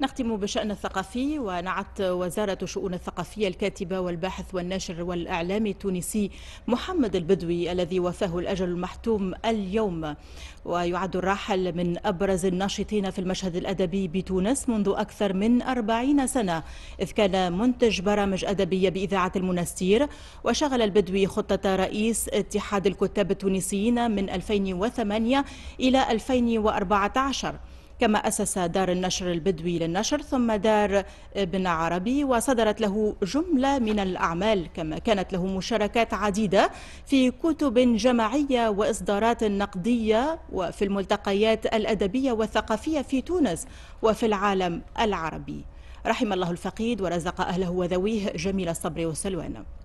نختم بشأن الثقافي ونعت وزارة شؤون الثقافية الكاتبة والباحث والناشر والإعلامي التونسي محمد البدوي الذي وفاه الأجل المحتوم اليوم ويعد الراحل من أبرز الناشطين في المشهد الأدبي بتونس منذ أكثر من أربعين سنة إذ كان منتج برامج أدبية بإذاعة المنستير وشغل البدوي خطة رئيس اتحاد الكتاب التونسيين من 2008 إلى 2014 كما أسس دار النشر البدوي للنشر ثم دار ابن عربي وصدرت له جملة من الأعمال كما كانت له مشاركات عديدة في كتب جماعية وإصدارات نقدية وفي الملتقيات الأدبية والثقافية في تونس وفي العالم العربي رحم الله الفقيد ورزق أهله وذويه جميل الصبر والسلوان